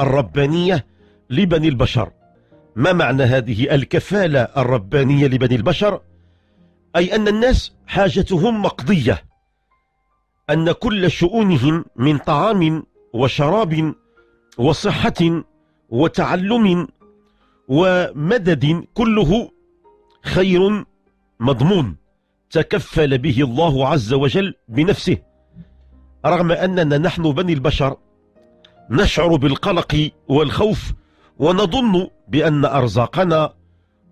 الربانية لبني البشر ما معنى هذه الكفالة الربانية لبني البشر أي أن الناس حاجتهم مقضية أن كل شؤونهم من طعام وشراب وصحة وتعلم ومدد كله خير مضمون تكفل به الله عز وجل بنفسه رغم أننا نحن بني البشر نشعر بالقلق والخوف ونظن بأن أرزاقنا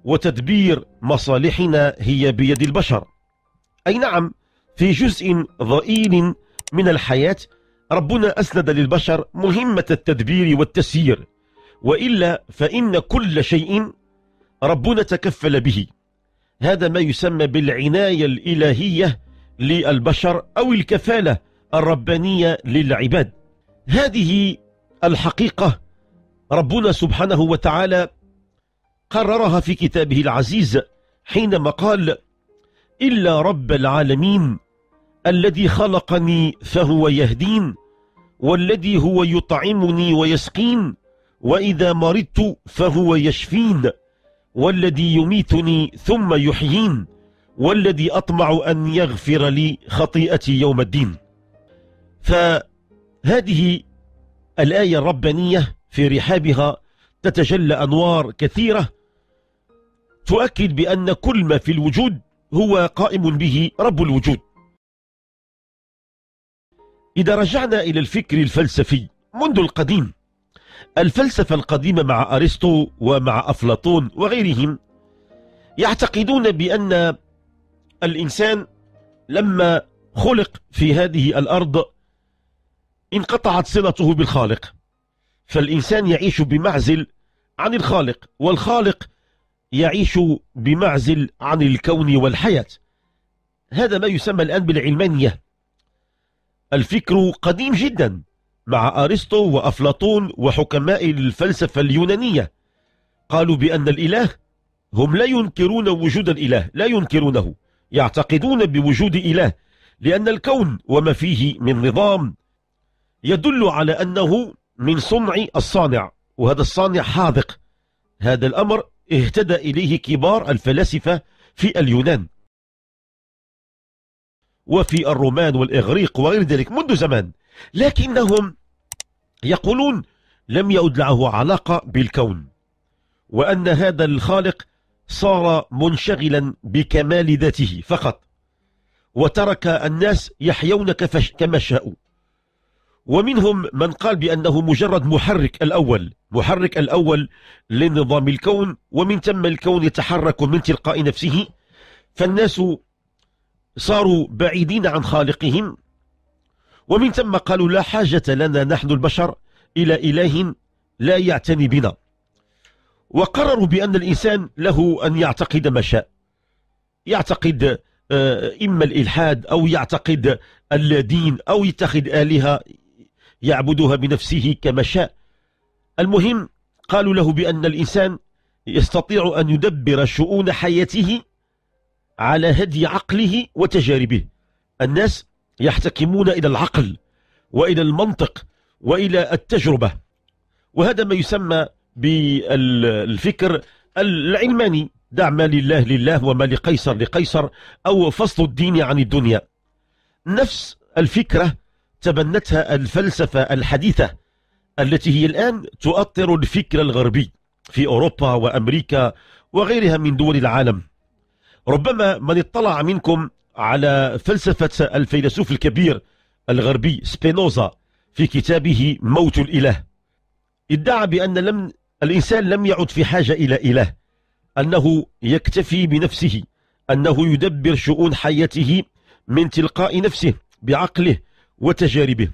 وتدبير مصالحنا هي بيد البشر أي نعم في جزء ضئيل من الحياة ربنا أسند للبشر مهمة التدبير والتسيير وإلا فإن كل شيء ربنا تكفل به هذا ما يسمى بالعناية الإلهية للبشر أو الكفالة الربانية للعباد هذه الحقيقة ربنا سبحانه وتعالى قررها في كتابه العزيز حينما قال إلا رب العالمين الذي خلقني فهو يهدين والذي هو يطعمني ويسقين وإذا مرضت فهو يشفين والذي يميتني ثم يحيين والذي أطمع أن يغفر لي خطيئتي يوم الدين ف هذه الآية الربانية في رحابها تتجلى أنوار كثيرة تؤكد بأن كل ما في الوجود هو قائم به رب الوجود إذا رجعنا إلى الفكر الفلسفي منذ القديم الفلسفة القديمة مع أرسطو ومع أفلاطون وغيرهم يعتقدون بأن الإنسان لما خلق في هذه الأرض انقطعت صلته بالخالق فالإنسان يعيش بمعزل عن الخالق والخالق يعيش بمعزل عن الكون والحياة هذا ما يسمى الآن بالعلمانية الفكر قديم جدا مع أرسطو وأفلاطون وحكماء الفلسفة اليونانية قالوا بأن الإله هم لا ينكرون وجود الإله لا ينكرونه يعتقدون بوجود إله لأن الكون وما فيه من نظام يدل على أنه من صنع الصانع وهذا الصانع حاذق هذا الأمر اهتدى إليه كبار الفلاسفة في اليونان وفي الرومان والإغريق وغير ذلك منذ زمان لكنهم يقولون لم يعد له علاقة بالكون وأن هذا الخالق صار منشغلا بكمال ذاته فقط وترك الناس يحيون كما شاءوا ومنهم من قال بأنه مجرد محرك الأول محرك الأول لنظام الكون ومن ثم الكون يتحرك من تلقاء نفسه فالناس صاروا بعيدين عن خالقهم ومن ثم قالوا لا حاجة لنا نحن البشر إلى إله لا يعتني بنا وقرروا بأن الإنسان له أن يعتقد ما شاء يعتقد آه، إما الإلحاد أو يعتقد الدين أو يتخذ آلهة يعبدها بنفسه كما شاء المهم قالوا له بأن الإنسان يستطيع أن يدبر شؤون حياته على هدي عقله وتجاربه الناس يحتكمون إلى العقل وإلى المنطق وإلى التجربة وهذا ما يسمى بالفكر العلماني دع ما لله لله وما لقيصر لقيصر أو فصل الدين عن الدنيا نفس الفكرة تبنتها الفلسفة الحديثة التي هي الآن تؤطر الفكر الغربي في أوروبا وأمريكا وغيرها من دول العالم ربما من اطلع منكم على فلسفة الفيلسوف الكبير الغربي سبينوزا في كتابه موت الإله ادعى بأن لم الإنسان لم يعد في حاجة إلى إله أنه يكتفي بنفسه أنه يدبر شؤون حياته من تلقاء نفسه بعقله وتجاربه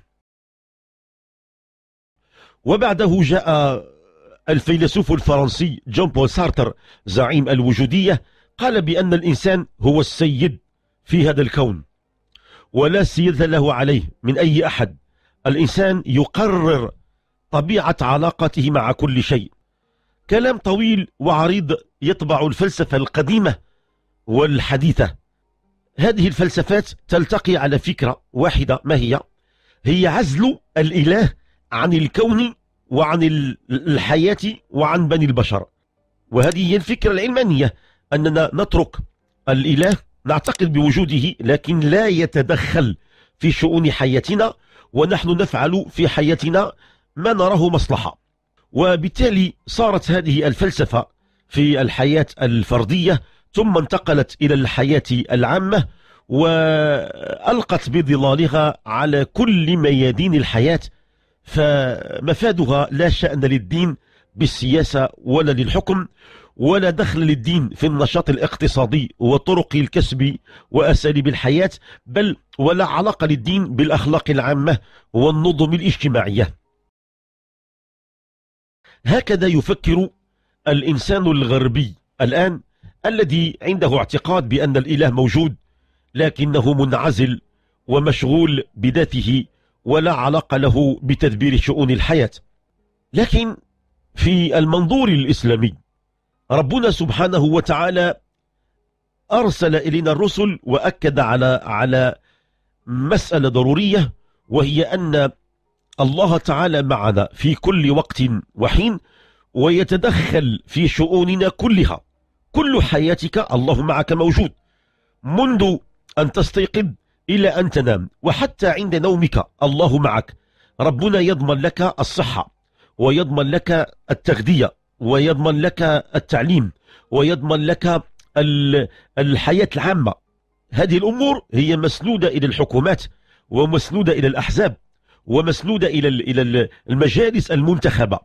وبعده جاء الفيلسوف الفرنسي جون بول سارتر زعيم الوجودية قال بأن الإنسان هو السيد في هذا الكون ولا سيد له عليه من أي أحد الإنسان يقرر طبيعة علاقته مع كل شيء كلام طويل وعريض يطبع الفلسفة القديمة والحديثة هذه الفلسفات تلتقي على فكرة واحدة ما هي هي عزل الإله عن الكون وعن الحياة وعن بني البشر وهذه هي الفكرة العلمانية أننا نترك الإله نعتقد بوجوده لكن لا يتدخل في شؤون حياتنا ونحن نفعل في حياتنا ما نراه مصلحة وبالتالي صارت هذه الفلسفة في الحياة الفردية ثم انتقلت إلى الحياة العامة وألقت بظلالها على كل ميادين الحياة فمفادها لا شأن للدين بالسياسة ولا للحكم ولا دخل للدين في النشاط الاقتصادي وطرق الكسب وأساليب الحياة بل ولا علاقة للدين بالأخلاق العامة والنظم الاجتماعية هكذا يفكر الإنسان الغربي الآن الذي عنده اعتقاد بأن الإله موجود لكنه منعزل ومشغول بذاته ولا علاقة له بتدبير شؤون الحياة لكن في المنظور الإسلامي ربنا سبحانه وتعالى أرسل إلينا الرسل وأكد على على مسألة ضرورية وهي أن الله تعالى معنا في كل وقت وحين ويتدخل في شؤوننا كلها كل حياتك الله معك موجود منذ أن تستيقظ إلى أن تنام وحتى عند نومك الله معك ربنا يضمن لك الصحة ويضمن لك التغذية ويضمن لك التعليم ويضمن لك الحياة العامة هذه الأمور هي مسنودة إلى الحكومات ومسنودة إلى الأحزاب ومسنودة إلى المجالس المنتخبة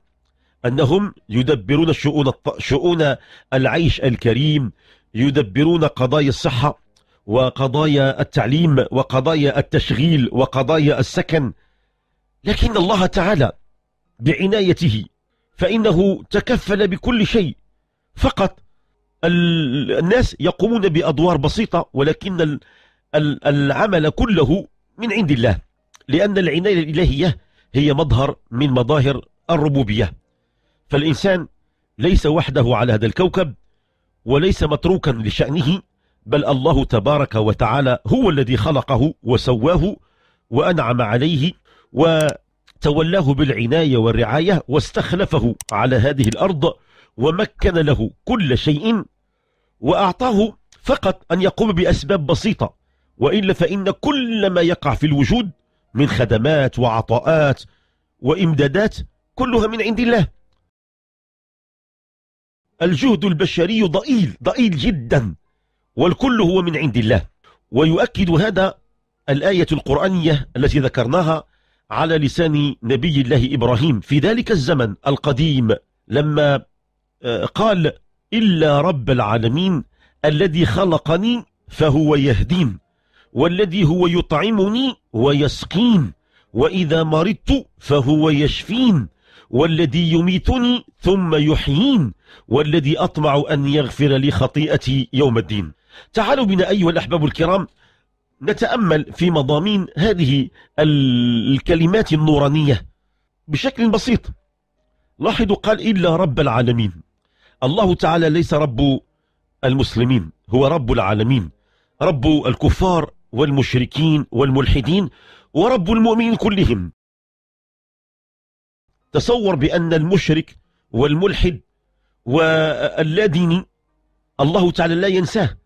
أنهم يدبرون شؤون, شؤون العيش الكريم يدبرون قضايا الصحة وقضايا التعليم وقضايا التشغيل وقضايا السكن لكن الله تعالى بعنايته فإنه تكفل بكل شيء فقط الناس يقومون بأدوار بسيطة ولكن العمل كله من عند الله لأن العناية الإلهية هي مظهر من مظاهر الربوبية فالإنسان ليس وحده على هذا الكوكب وليس متروكا لشأنه بل الله تبارك وتعالى هو الذي خلقه وسواه وأنعم عليه وتولاه بالعناية والرعاية واستخلفه على هذه الأرض ومكن له كل شيء وأعطاه فقط أن يقوم بأسباب بسيطة وإلا فإن كل ما يقع في الوجود من خدمات وعطاءات وإمدادات كلها من عند الله الجهد البشري ضئيل ضئيل جدا والكل هو من عند الله ويؤكد هذا الآية القرآنية التي ذكرناها على لسان نبي الله إبراهيم في ذلك الزمن القديم لما آه، قال إلا رب العالمين الذي خلقني فهو يهدين والذي هو يطعمني ويسقين وإذا مرضت فهو يشفين والذي يميتني ثم يحيين والذي أطمع أن يغفر لي خطيئتي يوم الدين تعالوا بنا أيها الأحباب الكرام نتأمل في مضامين هذه الكلمات النورانية بشكل بسيط لاحظوا قال إلا رب العالمين الله تعالى ليس رب المسلمين هو رب العالمين رب الكفار والمشركين والملحدين ورب المؤمنين كلهم تصور بأن المشرك والملحد والذي الله تعالى لا ينساه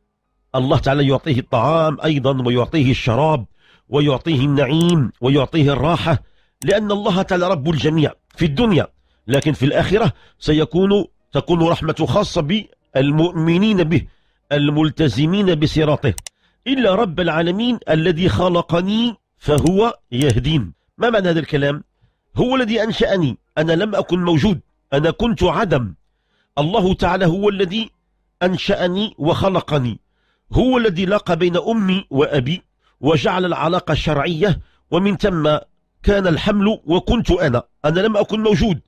الله تعالى يعطيه الطعام أيضا ويعطيه الشراب ويعطيه النعيم ويعطيه الراحة لأن الله تعالى رب الجميع في الدنيا لكن في الآخرة سيكون تكون رحمة خاصة بالمؤمنين به الملتزمين بصراطه إلا رب العالمين الذي خلقني فهو يهدين ما معنى هذا الكلام هو الذي أنشأني أنا لم أكن موجود أنا كنت عدم الله تعالى هو الذي أنشأني وخلقني هو الذي لاقى بين أمي وأبي وجعل العلاقة الشرعية ومن ثم كان الحمل وكنت أنا أنا لم أكن موجود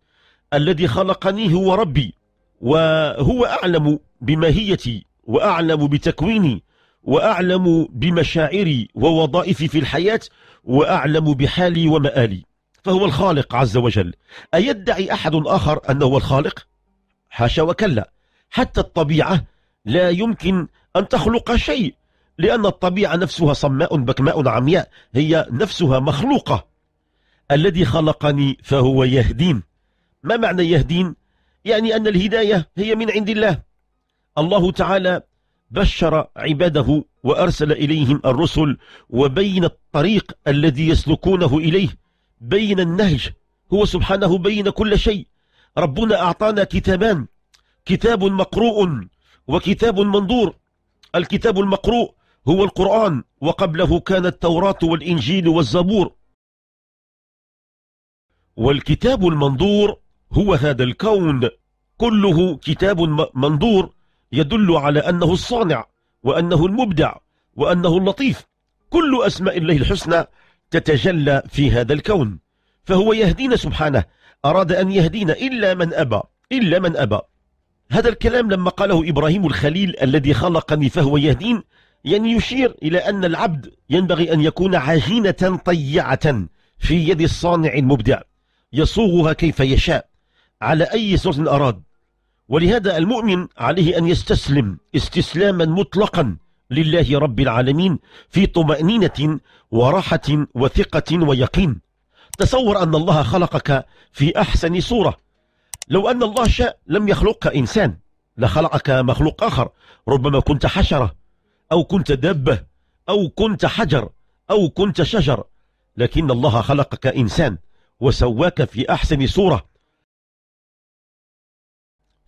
الذي خلقني هو ربي وهو أعلم بماهيتي وأعلم بتكويني وأعلم بمشاعري ووظائفي في الحياة وأعلم بحالي ومآلي فهو الخالق عز وجل أيدعي أحد آخر أنه الخالق؟ حاشا وكلا حتى الطبيعة لا يمكن أن تخلق شيء لأن الطبيعة نفسها صماء بكماء عمياء هي نفسها مخلوقة الذي خلقني فهو يهدين ما معنى يهدين؟ يعني أن الهداية هي من عند الله الله تعالى بشر عباده وأرسل إليهم الرسل وبين الطريق الذي يسلكونه إليه بين النهج هو سبحانه بين كل شيء ربنا أعطانا كتابان كتاب مقروء وكتاب منظور الكتاب المقروء هو القرآن وقبله كان التوراة والإنجيل والزبور والكتاب المنظور هو هذا الكون كله كتاب منظور يدل على أنه الصانع وأنه المبدع وأنه اللطيف كل أسماء الله الحسنى تتجلى في هذا الكون فهو يهدينا سبحانه أراد أن يهدينا إلا من أبى إلا من أبى هذا الكلام لما قاله إبراهيم الخليل الذي خلقني فهو يهدين يعني يشير إلى أن العبد ينبغي أن يكون عجينة طيعة في يد الصانع المبدع يصوغها كيف يشاء على أي صورة أراد ولهذا المؤمن عليه أن يستسلم استسلاما مطلقا لله رب العالمين في طمأنينة وراحة وثقة ويقين تصور أن الله خلقك في أحسن صورة لو أن الله شاء لم يخلقك إنسان لخلقك مخلوق آخر ربما كنت حشرة أو كنت دابة أو كنت حجر أو كنت شجر لكن الله خلقك إنسان وسواك في أحسن صورة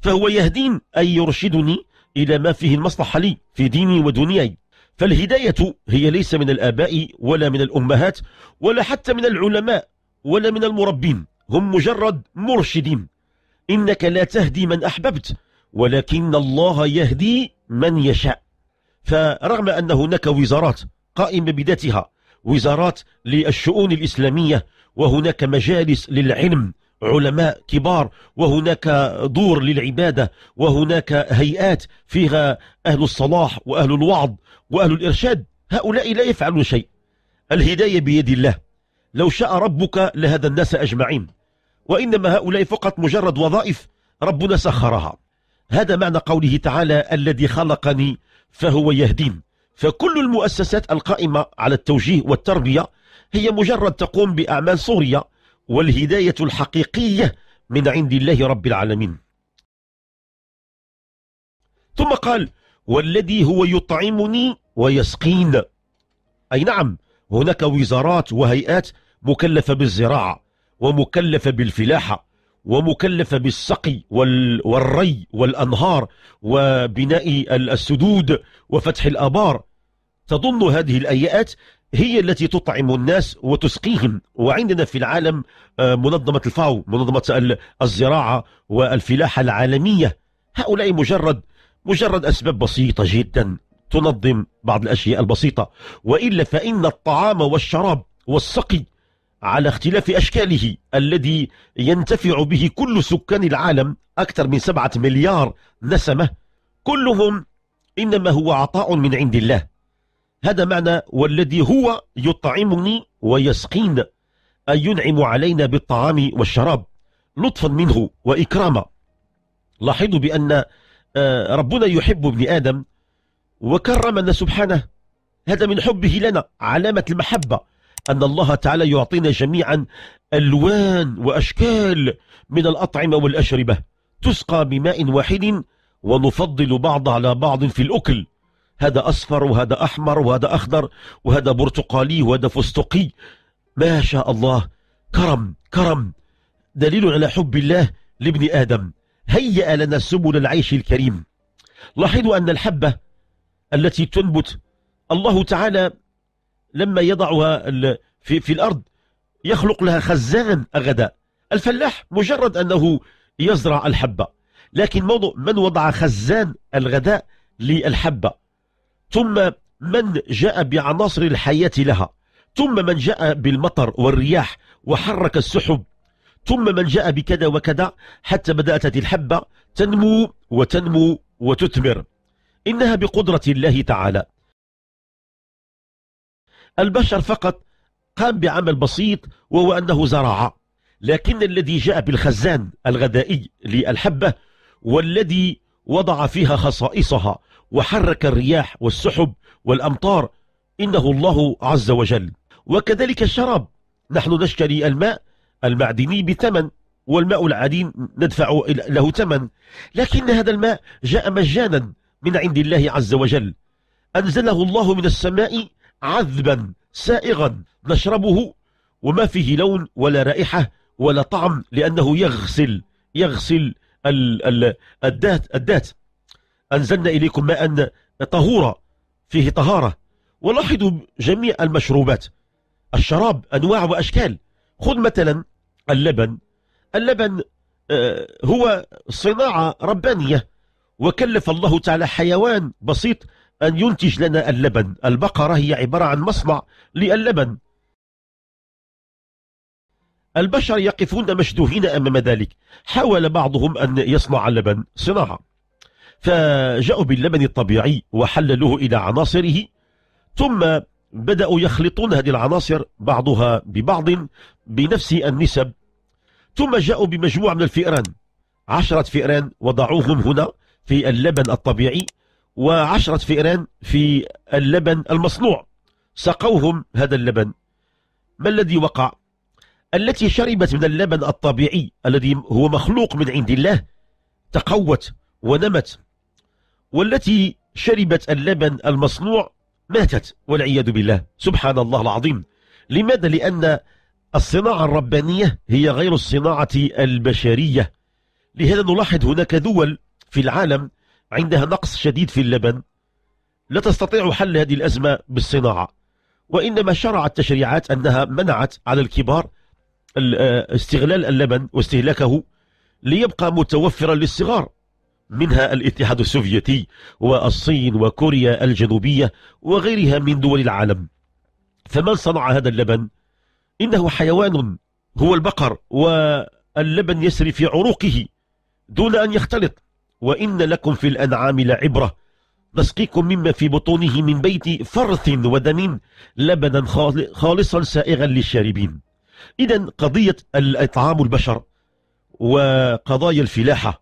فهو يهدين أي يرشدني إلى ما فيه المصلحة لي في ديني ودنياي فالهداية هي ليس من الآباء ولا من الأمهات ولا حتى من العلماء ولا من المربين هم مجرد مرشدين إنك لا تهدي من أحببت ولكن الله يهدي من يشاء فرغم أن هناك وزارات قائمة بذاتها وزارات للشؤون الإسلامية وهناك مجالس للعلم علماء كبار وهناك دور للعبادة وهناك هيئات فيها أهل الصلاح وأهل الوعظ وأهل الإرشاد هؤلاء لا يفعلون شيء الهداية بيد الله لو شاء ربك لهدى الناس أجمعين وإنما هؤلاء فقط مجرد وظائف ربنا سخرها هذا معنى قوله تعالى الذي خلقني فهو يهدين فكل المؤسسات القائمة على التوجيه والتربية هي مجرد تقوم بأعمال صورية والهداية الحقيقية من عند الله رب العالمين ثم قال والذي هو يطعمني ويسقين أي نعم هناك وزارات وهيئات مكلفة بالزراعة ومكلفة بالفلاحة ومكلفة بالسقي والري والأنهار وبناء السدود وفتح الأبار تظن هذه الأيئات هي التي تطعم الناس وتسقيهم وعندنا في العالم آه، منظمة الفاو منظمة الزراعة والفلاحة العالمية هؤلاء مجرد مجرد أسباب بسيطة جدا تنظم بعض الأشياء البسيطة وإلا فإن الطعام والشراب والسقي على اختلاف أشكاله الذي ينتفع به كل سكان العالم أكثر من سبعة مليار نسمة كلهم إنما هو عطاء من عند الله هذا معنى والذي هو يطعمني ويسقين أن ينعم علينا بالطعام والشراب لطفا منه وإكراما لاحظوا بأن آه، ربنا يحب ابن آدم وكرمنا سبحانه هذا من حبه لنا علامة المحبة أن الله تعالى يعطينا جميعا ألوان وأشكال من الأطعمة والأشربة تسقى بماء واحد ونفضل بعض على بعض في الأكل هذا أصفر وهذا أحمر وهذا أخضر وهذا برتقالي وهذا فستقي ما شاء الله كرم كرم دليل على حب الله لابن آدم هيأ لنا سبل العيش الكريم لاحظوا أن الحبة التي تنبت الله تعالى لما يضعها في, في الأرض يخلق لها خزان غدا الفلاح مجرد أنه يزرع الحبة لكن موضوع من وضع خزان الغداء للحبة ثم من جاء بعناصر الحياة لها ثم من جاء بالمطر والرياح وحرك السحب ثم من جاء بكذا وكذا حتى بدأت الحبة تنمو وتنمو وتثمر إنها بقدرة الله تعالى البشر فقط قام بعمل بسيط وهو أنه زرع لكن الذي جاء بالخزان الغذائي للحبة والذي وضع فيها خصائصها وحرك الرياح والسحب والأمطار إنه الله عز وجل وكذلك الشراب نحن نشتري الماء المعدني بثمن والماء العادي ندفع له ثمن لكن هذا الماء جاء مجانا من عند الله عز وجل أنزله الله من السماء عذبا سائغا نشربه وما فيه لون ولا رائحة ولا طعم لأنه يغسل يغسل ال ال الدات الدات أنزلنا إليكم ماء طهورا فيه طهارة ولاحظوا جميع المشروبات الشراب أنواع وأشكال خذ مثلا اللبن اللبن آه، هو صناعة ربانية وكلف الله تعالى حيوان بسيط أن ينتج لنا اللبن البقرة هي عبارة عن مصنع للبن البشر يقفون مشدوهين أمام ذلك حاول بعضهم أن يصنع اللبن صناعة فجاءوا باللبن الطبيعي وحللوه إلى عناصره ثم بدأوا يخلطون هذه العناصر بعضها ببعض بنفس النسب ثم جاءوا بمجموعة من الفئران عشرة فئران وضعوهم هنا في اللبن الطبيعي وعشرة فئران في اللبن المصنوع سقوهم هذا اللبن ما الذي وقع التي شربت من اللبن الطبيعي الذي هو مخلوق من عند الله تقوت ونمت والتي شربت اللبن المصنوع ماتت والعياذ بالله سبحان الله العظيم لماذا لأن الصناعة الربانية هي غير الصناعة البشرية لهذا نلاحظ هناك دول في العالم عندها نقص شديد في اللبن لا تستطيع حل هذه الأزمة بالصناعة وإنما شرعت تشريعات أنها منعت على الكبار آه، استغلال اللبن واستهلاكه ليبقى متوفرا للصغار منها الاتحاد السوفيتي والصين وكوريا الجنوبية وغيرها من دول العالم فمن صنع هذا اللبن؟ إنه حيوان هو البقر واللبن يسري في عروقه دون أن يختلط وإن لكم في الأنعام لعبرة نسقيكم مما في بطونه من بيت فرث ودم لبنا خالصا سائغا للشاربين إذا قضية الإطعام البشر وقضايا الفلاحة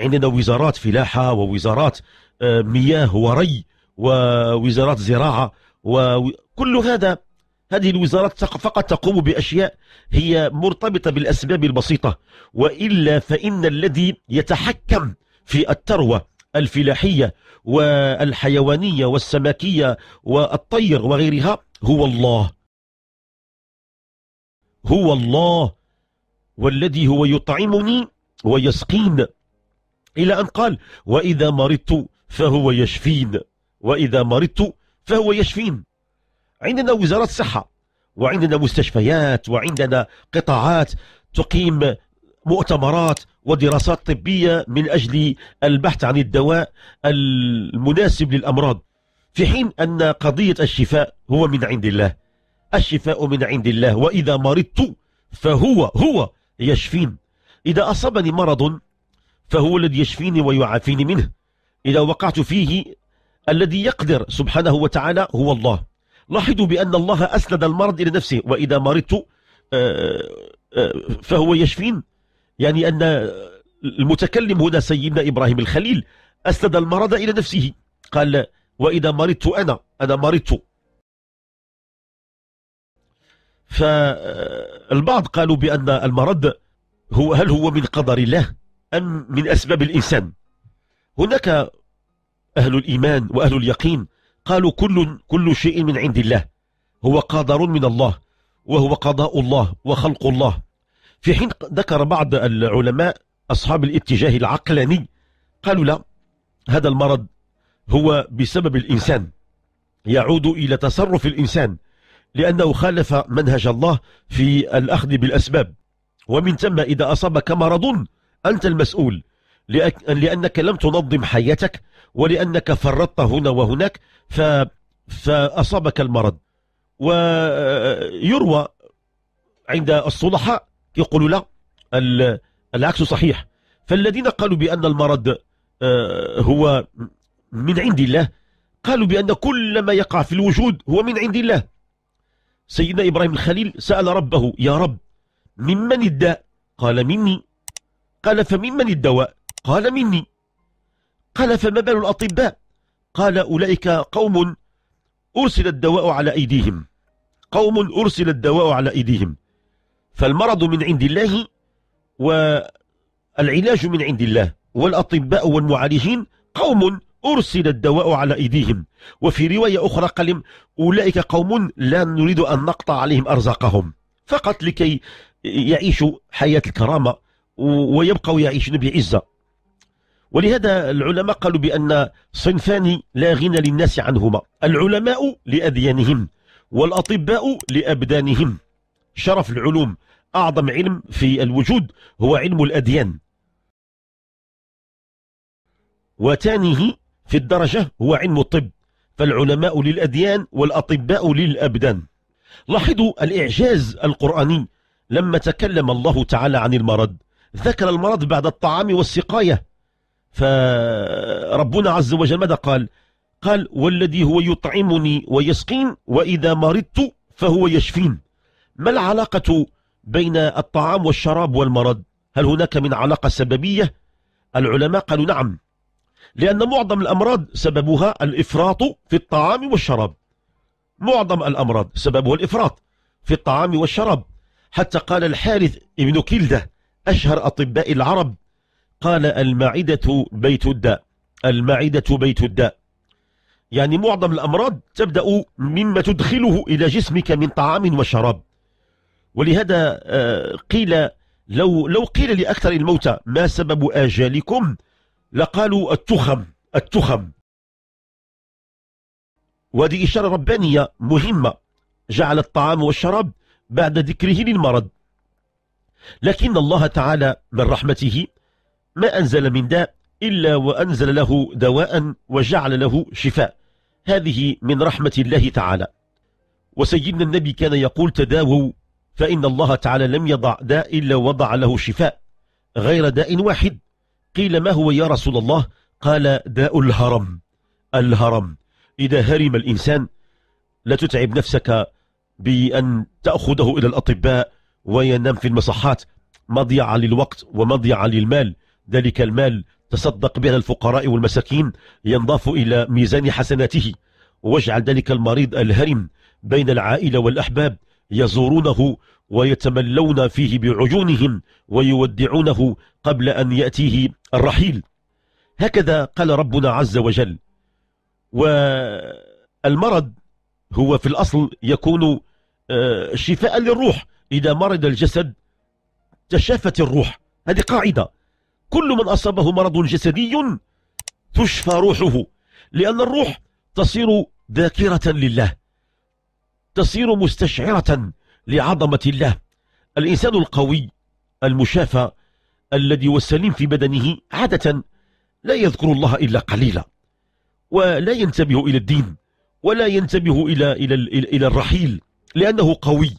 عندنا وزارات فلاحة ووزارات آه، مياه وري ووزارات زراعة وكل هذا هذه الوزارات فقط تقوم بأشياء هي مرتبطة بالأسباب البسيطة وإلا فإن الذي يتحكم في الثروة الفلاحية والحيوانية والسمكية والطير وغيرها هو الله هو الله والذي هو يطعمني ويسقين إلى أن قال وإذا مرضت فهو يشفين وإذا مرضت فهو يشفين عندنا وزارة صحة وعندنا مستشفيات وعندنا قطاعات تقيم مؤتمرات ودراسات طبية من أجل البحث عن الدواء المناسب للأمراض في حين أن قضية الشفاء هو من عند الله الشفاء من عند الله وإذا مرضت فهو هو يشفين إذا أصابني مرض فهو الذي يشفيني ويعافيني منه إذا وقعت فيه الذي يقدر سبحانه وتعالى هو الله لاحظوا بأن الله أسند المرض إلى نفسه وإذا مرضت آه، آه، فهو يشفين يعني أن المتكلم هنا سيدنا إبراهيم الخليل أسند المرض إلى نفسه قال وإذا مرضت أنا أنا مرضت فالبعض قالوا بأن المرض هو هل هو من قدر الله أم من أسباب الإنسان هناك أهل الإيمان وأهل اليقين قالوا كل, كل شيء من عند الله هو قدر من الله وهو قضاء الله وخلق الله في حين ذكر بعض العلماء أصحاب الاتجاه العقلاني قالوا لا هذا المرض هو بسبب الإنسان يعود إلى تصرف الإنسان لأنه خالف منهج الله في الأخذ بالأسباب ومن ثم إذا أصابك مرض أنت المسؤول لأنك لم تنظم حياتك ولأنك فرطت هنا وهناك فأصابك المرض ويروى عند الصلحاء يقول لا العكس صحيح فالذين قالوا بأن المرض آه، هو من عند الله قالوا بأن كل ما يقع في الوجود هو من عند الله سيدنا إبراهيم الخليل سأل ربه يا رب ممن الداء قال مني قال فممن الدواء قال مني قال فما بال الأطباء قال أولئك قوم أرسل الدواء على أيديهم قوم أرسل الدواء على أيديهم فالمرض من عند الله والعلاج من عند الله والأطباء والمعالجين قوم أرسل الدواء على أيديهم وفي رواية أخرى قال أولئك قوم لا نريد أن نقطع عليهم أرزاقهم فقط لكي يعيشوا حياة الكرامة ويبقوا يعيشون بعزة ولهذا العلماء قالوا بأن صنفان لا غنى للناس عنهما العلماء لأديانهم والأطباء لأبدانهم شرف العلوم أعظم علم في الوجود هو علم الأديان وتانيه في الدرجة هو علم الطب فالعلماء للأديان والأطباء للأبدان لاحظوا الإعجاز القرآني لما تكلم الله تعالى عن المرض ذكر المرض بعد الطعام والسقاية فربنا عز وجل ماذا قال قال والذي هو يطعمني ويسقين وإذا مرضت فهو يشفين ما العلاقة بين الطعام والشراب والمرض هل هناك من علاقة سببية؟ العلماء قالوا نعم لأن معظم الأمراض سببها الإفراط في الطعام والشراب معظم الأمراض سببها الإفراط في الطعام والشراب حتى قال الحارث ابن كلدة أشهر أطباء العرب قال المعدة بيت الداء المعدة بيت الداء يعني معظم الأمراض تبدأ مما تدخله إلى جسمك من طعام وشراب ولهذا آه، قيل لو لو قيل لأكثر الموتى ما سبب آجالكم لقالوا التخم التخم وهذه إشارة ربانية مهمة جعل الطعام والشراب بعد ذكره للمرض لكن الله تعالى من رحمته ما أنزل من داء إلا وأنزل له دواء وجعل له شفاء هذه من رحمة الله تعالى وسيدنا النبي كان يقول تداووا فإن الله تعالى لم يضع داء إلا وضع له شفاء غير داء واحد قيل ما هو يا رسول الله قال داء الهرم الهرم إذا هرم الإنسان لا تتعب نفسك بأن تأخذه إلى الأطباء وينام في المصحات مضيعة للوقت ومضيعة للمال ذلك المال تصدق بها الفقراء والمساكين ينضاف إلى ميزان حسناته واجعل ذلك المريض الهرم بين العائلة والأحباب يزورونه ويتملون فيه بعيونهم ويودعونه قبل أن يأتيه الرحيل هكذا قال ربنا عز وجل والمرض هو في الأصل يكون آه، شفاء للروح إذا مرض الجسد تشافت الروح هذه قاعدة كل من أصابه مرض جسدي تشفى روحه لأن الروح تصير ذاكرة لله تصير مستشعرة لعظمة الله الإنسان القوي المشافى الذي والسليم في بدنه عادة لا يذكر الله إلا قليلا ولا ينتبه إلى الدين ولا ينتبه إلى, إلى, إلى الرحيل لأنه قوي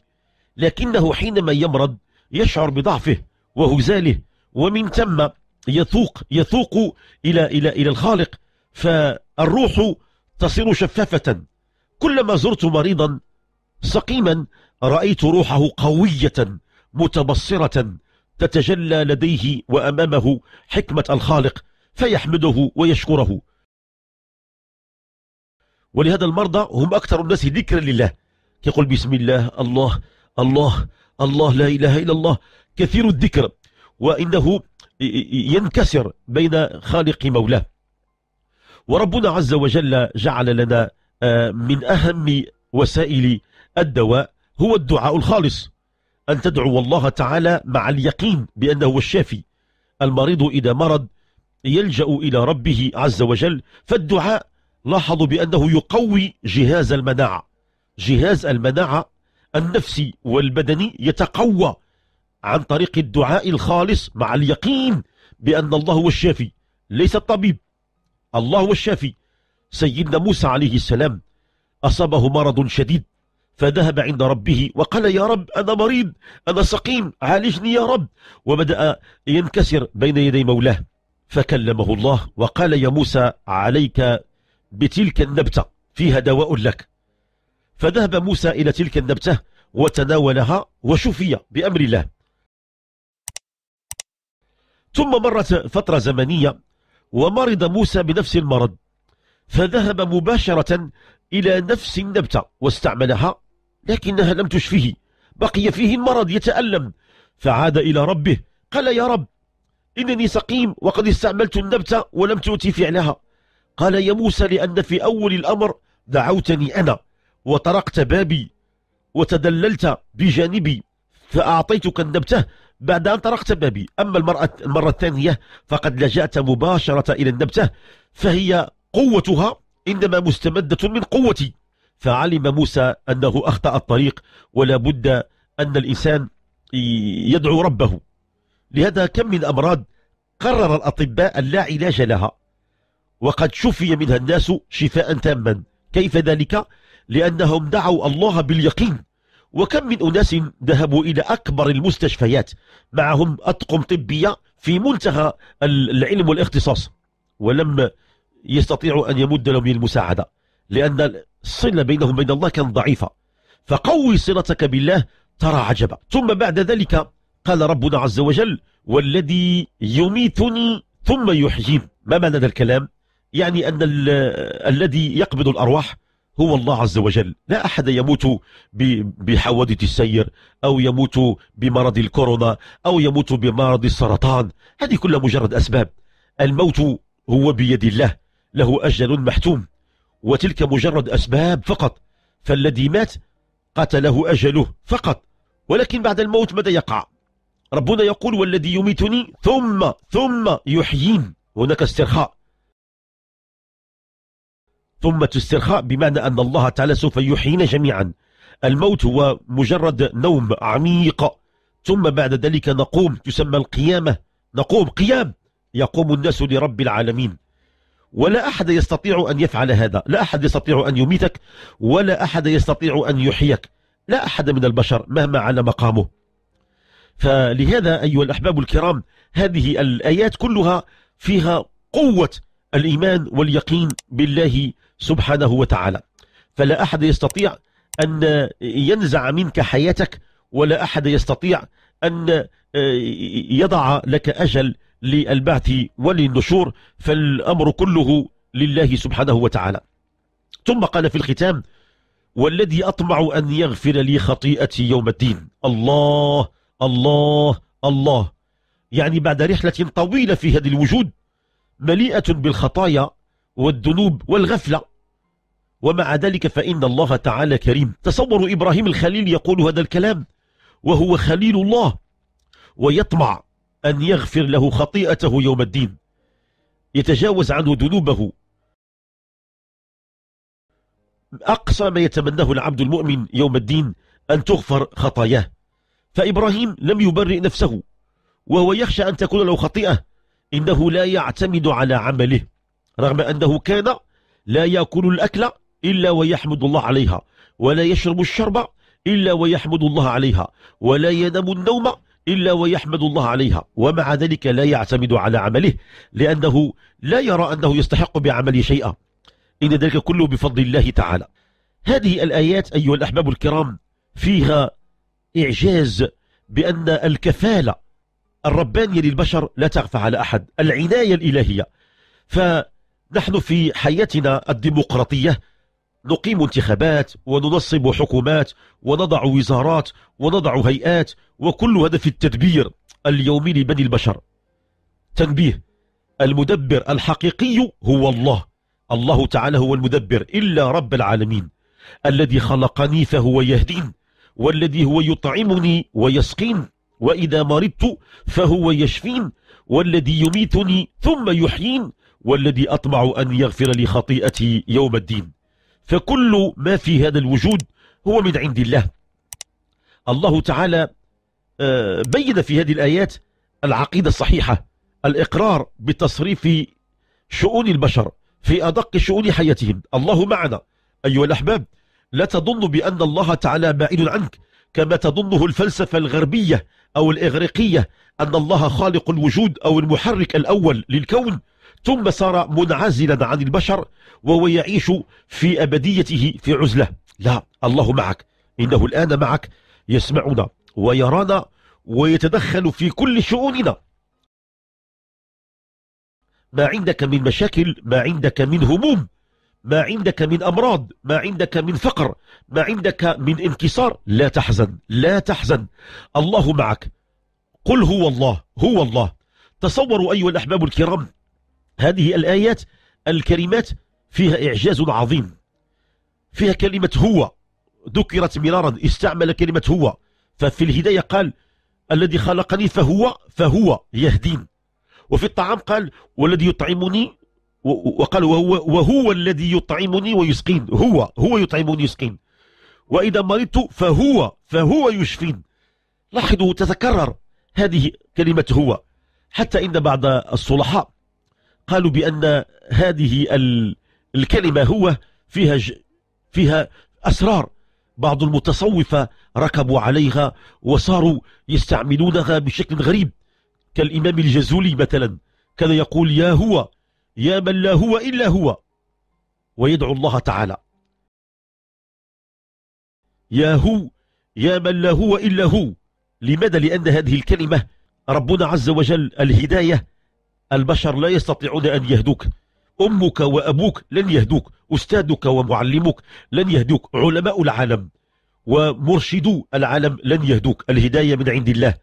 لكنه حينما يمرض يشعر بضعفه وهزاله ومن ثم يثوق يثوق إلى, إلى, إلى الخالق فالروح تصير شفافة كلما زرت مريضا سقيما رأيت روحه قوية متبصرة تتجلى لديه وأمامه حكمة الخالق فيحمده ويشكره ولهذا المرضى هم أكثر الناس ذكرا لله يقول بسم الله الله الله الله لا إله إلا الله كثير الذكر وإنه ينكسر بين خالق مولاه وربنا عز وجل جعل لنا آه، من أهم وسائل الدواء هو الدعاء الخالص أن تدعو الله تعالى مع اليقين بأنه هو الشافي المريض إذا مرض يلجأ إلى ربه عز وجل فالدعاء لاحظوا بأنه يقوي جهاز المناعة جهاز المناعة النفسي والبدني يتقوى عن طريق الدعاء الخالص مع اليقين بأن الله هو الشافي ليس الطبيب الله هو الشافي سيدنا موسى عليه السلام أصابه مرض شديد فذهب عند ربه وقال يا رب أنا مريض أنا سقيم عالجني يا رب وبدأ ينكسر بين يدي مولاه فكلمه الله وقال يا موسى عليك بتلك النبتة فيها دواء لك فذهب موسى إلى تلك النبتة وتناولها وشفي بأمر الله ثم مرت فترة زمنية ومرض موسى بنفس المرض فذهب مباشرة إلى نفس النبتة واستعملها لكنها لم تشفه بقي فيه المرض يتألم فعاد إلى ربه قال يا رب إنني سقيم وقد استعملت النبتة ولم تؤتي فعلها قال يا موسى لأن في أول الأمر دعوتني أنا وطرقت بابي وتدللت بجانبي فأعطيتك النبتة بعد أن طرقت بابي أما المرأة المرة الثانية فقد لجأت مباشرة إلى النبتة فهي قوتها إنما مستمدة من قوتي فعلم موسى أنه أخطأ الطريق ولا بد أن الإنسان يدعو ربه لهذا كم من أمراض قرر الأطباء لا علاج لها وقد شفي منها الناس شفاء تاما كيف ذلك؟ لأنهم دعوا الله باليقين وكم من أناس ذهبوا إلى أكبر المستشفيات معهم أطقم طبية في منتهى العلم والاختصاص ولم يستطيعوا أن يمد لهم المساعدة لأن الصلة بينهم وبين الله كانت ضعيفة فقوي صلتك بالله ترى عجبا ثم بعد ذلك قال ربنا عز وجل والذي يميتني ثم يحجيم ما معنى هذا الكلام يعني أن الذي يقبض الأرواح هو الله عز وجل لا أحد يموت بحوادث السير أو يموت بمرض الكورونا أو يموت بمرض السرطان هذه كلها مجرد أسباب الموت هو بيد الله له أجل محتوم وتلك مجرد أسباب فقط فالذي مات قتله أجله فقط ولكن بعد الموت ماذا يقع ربنا يقول والذي يميتني ثم ثم يحيين هناك استرخاء ثم استرخاء بمعنى أن الله تعالى سوف يحيينا جميعا الموت هو مجرد نوم عميق ثم بعد ذلك نقوم تسمى القيامة نقوم قيام يقوم الناس لرب العالمين ولا أحد يستطيع أن يفعل هذا لا أحد يستطيع أن يميتك ولا أحد يستطيع أن يحييك لا أحد من البشر مهما على مقامه فلهذا أيها الأحباب الكرام هذه الآيات كلها فيها قوة الإيمان واليقين بالله سبحانه وتعالى فلا أحد يستطيع أن ينزع منك حياتك ولا أحد يستطيع أن آه، يضع لك أجل للبعث وللنشور فالأمر كله لله سبحانه وتعالى ثم قال في الختام والذي أطمع أن يغفر لي خطيئتي يوم الدين الله الله الله يعني بعد رحلة طويلة في هذا الوجود مليئة بالخطايا والذنوب والغفلة ومع ذلك فإن الله تعالى كريم تصوروا إبراهيم الخليل يقول هذا الكلام وهو خليل الله ويطمع أن يغفر له خطيئته يوم الدين يتجاوز عنه ذنوبه أقصى ما يتمناه العبد المؤمن يوم الدين أن تغفر خطاياه فإبراهيم لم يبرئ نفسه وهو يخشى أن تكون له خطيئة إنه لا يعتمد على عمله رغم أنه كان لا يأكل الأكل إلا ويحمد الله عليها ولا يشرب الشرب إلا ويحمد الله عليها ولا ينام النوم إلا ويحمد الله عليها ومع ذلك لا يعتمد على عمله لأنه لا يرى أنه يستحق بعمله شيئا إن ذلك كله بفضل الله تعالى هذه الآيات أيها الأحباب الكرام فيها إعجاز بأن الكفالة الربانية للبشر لا تغفى على أحد العناية الإلهية فنحن في حياتنا الديمقراطية نقيم انتخابات وننصب حكومات ونضع وزارات ونضع هيئات وكل هذا في التدبير اليومي لبني البشر تنبيه المدبر الحقيقي هو الله الله تعالى هو المدبر إلا رب العالمين الذي خلقني فهو يهدين والذي هو يطعمني ويسقين وإذا مرضت فهو يشفين والذي يميتني ثم يحيين والذي أطمع أن يغفر لي خطيئتي يوم الدين فكل ما في هذا الوجود هو من عند الله الله تعالى آه، بين في هذه الآيات العقيدة الصحيحة الإقرار بتصريف شؤون البشر في أدق شؤون حياتهم الله معنا أيها الأحباب لا تظن بأن الله تعالى بعيد عنك كما تظنه الفلسفة الغربية أو الإغريقية أن الله خالق الوجود أو المحرك الأول للكون ثم صار منعزلا عن البشر وهو يعيش في أبديته في عزلة لا الله معك إنه الآن معك يسمعنا ويرانا ويتدخل في كل شؤوننا ما عندك من مشاكل ما عندك من هموم ما عندك من أمراض ما عندك من فقر ما عندك من انكسار لا تحزن لا تحزن الله معك قل هو الله هو الله تصوروا أيها الأحباب الكرام هذه الآيات الكلمات فيها إعجاز عظيم فيها كلمة هو ذكرت مرارا استعمل كلمة هو ففي الهداية قال الذي خلقني فهو فهو يهدين وفي الطعام قال والذي يطعمني وقال وهو, وهو الذي يطعمني ويسقين هو هو يطعمني ويسقين وإذا مرضت فهو فهو يشفين لاحظوا تتكرر هذه كلمة هو حتى إن بعض الصلحاء قالوا بأن هذه الكلمة هو فيها فيها أسرار بعض المتصوفة ركبوا عليها وصاروا يستعملونها بشكل غريب كالإمام الجزولي مثلا كان يقول يا هو يا من لا هو إلا هو ويدعو الله تعالى يا هو يا من لا هو إلا هو لماذا لأن هذه الكلمة ربنا عز وجل الهداية البشر لا يستطيعون أن يهدوك أمك وأبوك لن يهدوك أستاذك ومعلمك لن يهدوك علماء العالم ومرشدو العالم لن يهدوك الهداية من عند الله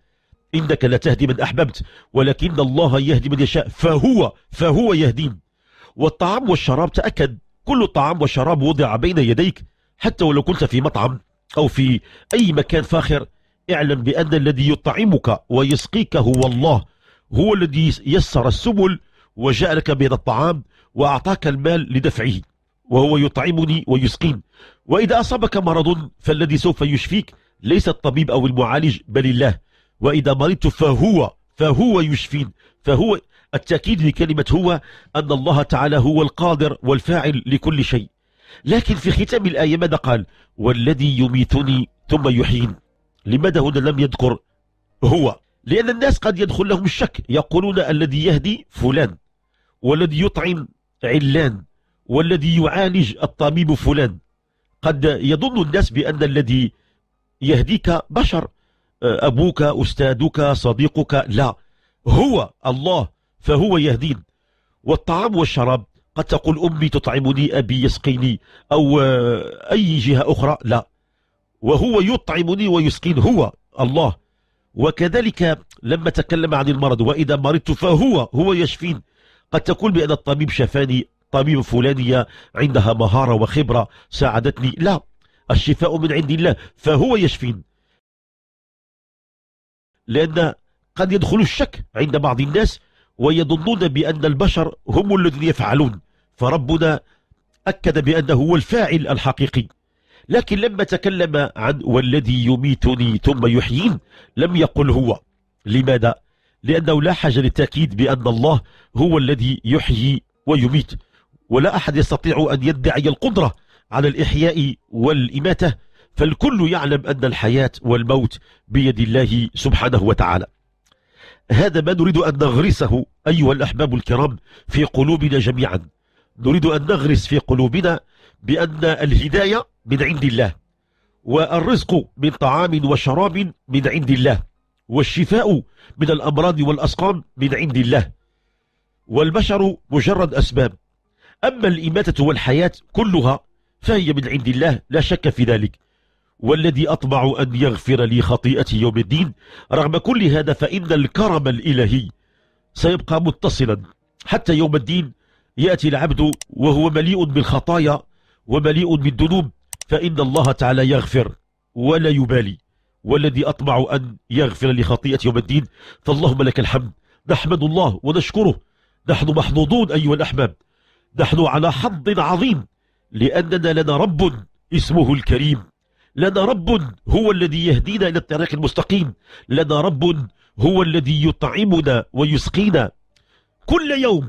إنك لا تهدي من أحببت ولكن الله يهدي من يشاء فهو فهو يهدين والطعام والشراب تأكد كل طعام وشراب وضع بين يديك حتى ولو كنت في مطعم أو في أي مكان فاخر اعلم بأن الذي يطعمك ويسقيك هو الله هو الذي يسر السبل وجاء لك بهذا الطعام وأعطاك المال لدفعه وهو يطعمني ويسقين وإذا أصابك مرض فالذي سوف يشفيك ليس الطبيب أو المعالج بل الله وإذا مرضت فهو فهو يشفين فهو التأكيد لكلمة هو أن الله تعالى هو القادر والفاعل لكل شيء لكن في ختام الآية ماذا قال والذي يميتني ثم يحيين لماذا هنا لم يذكر هو لأن الناس قد يدخل لهم الشك يقولون الذي يهدي فلان والذي يطعم علان والذي يعالج الطبيب فلان قد يظن الناس بأن الذي يهديك بشر آه، أبوك أستاذك صديقك لا هو الله فهو يهدين والطعام والشراب قد تقول أمي تطعمني أبي يسقيني أو آه، أي جهة أخرى لا وهو يطعمني ويسقين هو الله وكذلك لما تكلم عن المرض وإذا مرضت فهو هو يشفين قد تقول بأن الطبيب شفاني طبيب فلانية عندها مهارة وخبرة ساعدتني لا الشفاء من عند الله فهو يشفين لأن قد يدخل الشك عند بعض الناس ويظنون بأن البشر هم الذين يفعلون فربنا أكد بأنه هو الفاعل الحقيقي لكن لما تكلم عن والذي يميتني ثم يحيين لم يقل هو لماذا؟ لأنه لا حاجة للتأكيد بأن الله هو الذي يحيي ويميت ولا أحد يستطيع أن يدعي القدرة على الإحياء والإماتة فالكل يعلم أن الحياة والموت بيد الله سبحانه وتعالى هذا ما نريد أن نغرسه أيها الأحباب الكرام في قلوبنا جميعا نريد أن نغرس في قلوبنا بأن الهداية من عند الله والرزق من طعام وشراب من عند الله والشفاء من الأمراض والأسقام من عند الله والبشر مجرد أسباب أما الإماتة والحياة كلها فهي من عند الله لا شك في ذلك والذي أطمع أن يغفر لي خطيئتي يوم الدين رغم كل هذا فإن الكرم الإلهي سيبقى متصلا حتى يوم الدين يأتي العبد وهو مليء بالخطايا ومليء بالذنوب فإن الله تعالى يغفر ولا يبالي والذي أطمع أن يغفر لخطيئة يوم الدين فاللهم لك الحمد نحمد الله ونشكره نحن محظوظون أيها الأحباب نحن على حظ عظيم لأننا لنا رب اسمه الكريم لنا رب هو الذي يهدينا إلى الطريق المستقيم لنا رب هو الذي يطعمنا ويسقينا كل يوم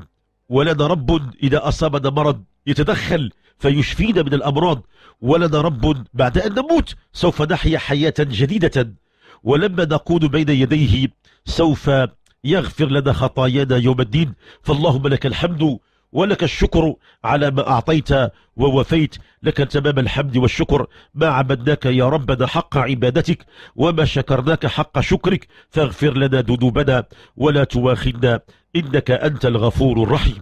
ولنا رب إذا أصابنا مرض يتدخل فيشفينا من الأمراض ولنا رب بعد أن نموت سوف نحيا حياة جديدة ولما نقود بين يديه سوف يغفر لنا خطايانا يوم الدين فاللهم لك الحمد ولك الشكر على ما أعطيت ووفيت لك تمام الحمد والشكر ما عبدناك يا ربنا حق عبادتك وما شكرناك حق شكرك فاغفر لنا ذنوبنا ولا تواخذنا إنك أنت الغفور الرحيم